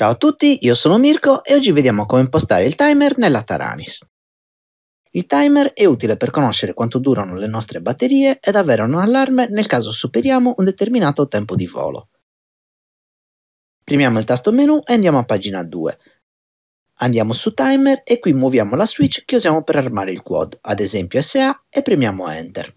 Ciao a tutti, io sono Mirko e oggi vediamo come impostare il timer nella Taranis. Il timer è utile per conoscere quanto durano le nostre batterie ed avere un allarme nel caso superiamo un determinato tempo di volo. Premiamo il tasto menu e andiamo a pagina 2. Andiamo su timer e qui muoviamo la switch che usiamo per armare il quad, ad esempio SA, e premiamo Enter.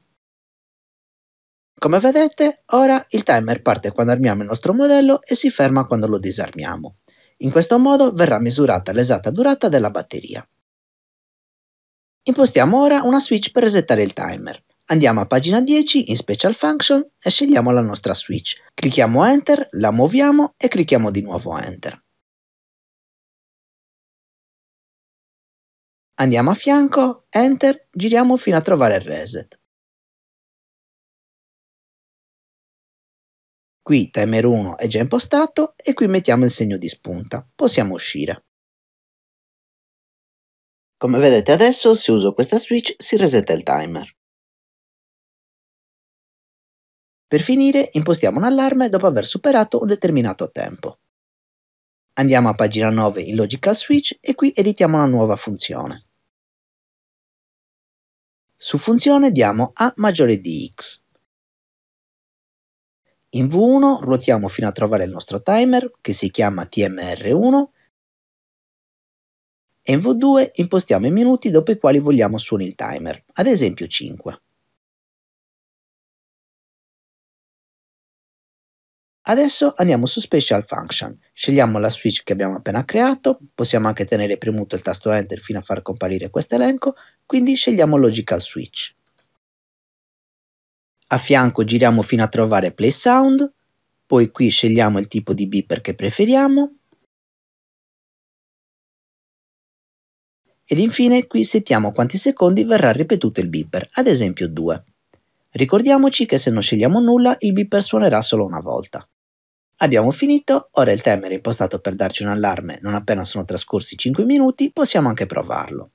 Come vedete, ora il timer parte quando armiamo il nostro modello e si ferma quando lo disarmiamo. In questo modo verrà misurata l'esatta durata della batteria. Impostiamo ora una switch per resettare il timer. Andiamo a pagina 10 in Special Function e scegliamo la nostra switch. Clicchiamo Enter, la muoviamo e clicchiamo di nuovo Enter. Andiamo a fianco, Enter, giriamo fino a trovare il reset. Qui timer 1 è già impostato e qui mettiamo il segno di spunta. Possiamo uscire. Come vedete adesso, se uso questa switch, si resetta il timer. Per finire, impostiamo un allarme dopo aver superato un determinato tempo. Andiamo a pagina 9 in Logical Switch e qui editiamo una nuova funzione. Su funzione diamo a maggiore di x. In V1 ruotiamo fino a trovare il nostro timer che si chiama TMR1 e in V2 impostiamo i minuti dopo i quali vogliamo suoni il timer, ad esempio 5. Adesso andiamo su Special Function, scegliamo la switch che abbiamo appena creato, possiamo anche tenere premuto il tasto Enter fino a far comparire questo elenco, quindi scegliamo Logical Switch a fianco giriamo fino a trovare play sound, poi qui scegliamo il tipo di beeper che preferiamo ed infine qui settiamo quanti secondi verrà ripetuto il beeper, ad esempio 2. Ricordiamoci che se non scegliamo nulla il beeper suonerà solo una volta. Abbiamo finito, ora il timer è impostato per darci un allarme non appena sono trascorsi 5 minuti, possiamo anche provarlo.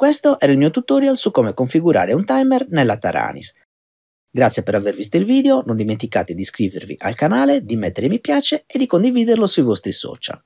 Questo era il mio tutorial su come configurare un timer nella Taranis. Grazie per aver visto il video, non dimenticate di iscrivervi al canale, di mettere mi piace e di condividerlo sui vostri social.